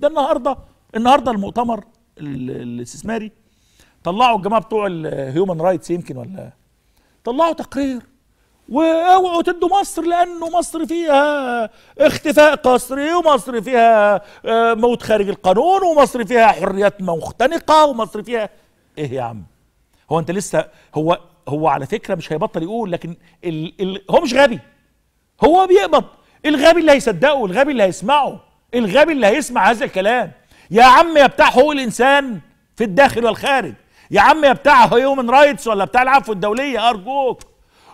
ده النهارده النهارده المؤتمر الاستثماري طلعوا الجماعه بتوع الهيومن رايتس يمكن ولا طلعوا تقرير واوعوا تدوا مصر لانه مصر فيها اختفاء قسري ومصر فيها آه، موت خارج القانون ومصر فيها حريات مختنقه ومصر فيها ايه يا عم هو انت لسه هو هو على فكره مش هيبطل يقول لكن ال ال هو مش غبي هو بيقبض الغبي اللي هيصدقه الغبي اللي هيسمعه الغبي اللي هيسمع هذا الكلام يا عم يا بتاع حقوق الانسان في الداخل والخارج يا عم يا بتاع هيومن رايتس ولا بتاع العفو الدوليه ارجوك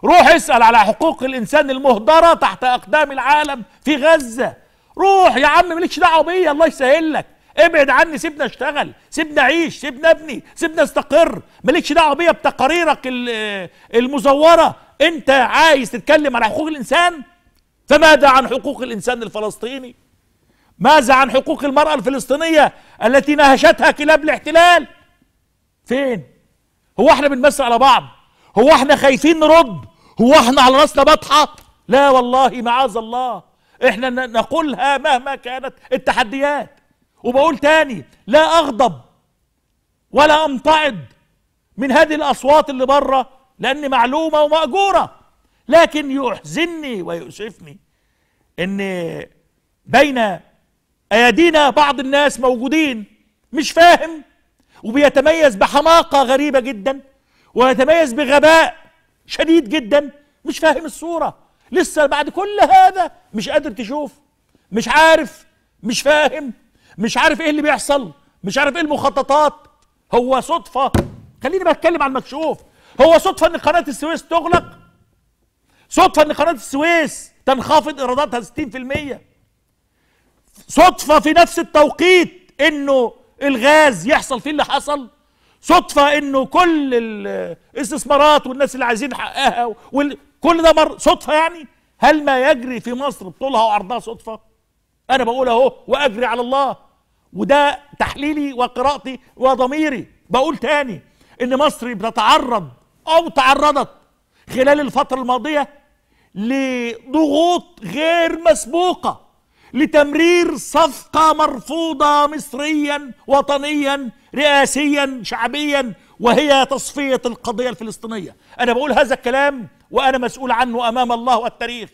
روح اسال على حقوق الانسان المهدره تحت اقدام العالم في غزه روح يا عم مالكش دعوه بيا الله يسهل لك ابعد عني سيبنا اشتغل سيبنا اعيش سيبنا ابني سيبنا استقر مالكش دعوه بيا بتقاريرك المزوره انت عايز تتكلم على حقوق الانسان فماذا عن حقوق الانسان الفلسطيني ماذا عن حقوق المرأة الفلسطينية التي نهشتها كلاب الاحتلال فين هو احنا بنمثل على بعض هو احنا خايفين نرد هو احنا على راسنا بطحة لا والله معاذ الله احنا نقولها مهما كانت التحديات وبقول تاني لا اغضب ولا امتعض من هذه الاصوات اللي بره لان معلومه وماجوره لكن يحزني ويؤسفني ان بين ايادينا بعض الناس موجودين مش فاهم وبيتميز بحماقة غريبة جدا ويتميز بغباء شديد جدا مش فاهم الصورة لسه بعد كل هذا مش قادر تشوف مش عارف مش فاهم مش عارف ايه اللي بيحصل مش عارف ايه المخططات هو صدفة خليني بتكلم عن المكشوف هو صدفة ان قناة السويس تغلق صدفة ان قناة السويس تنخفض ايراداتها 60% صدفة في نفس التوقيت انه الغاز يحصل فيه اللي حصل صدفة انه كل الاستثمارات والناس اللي عايزين حقها وكل ده مر صدفة يعني هل ما يجري في مصر بطولها وعرضها صدفة انا بقول اهو واجري على الله وده تحليلي وقراءتي وضميري بقول تاني ان مصر بتتعرض او تعرضت خلال الفترة الماضية لضغوط غير مسبوقه لتمرير صفقة مرفوضة مصريا وطنيا رئاسيا شعبيا وهي تصفية القضية الفلسطينية أنا بقول هذا الكلام وأنا مسؤول عنه أمام الله والتاريخ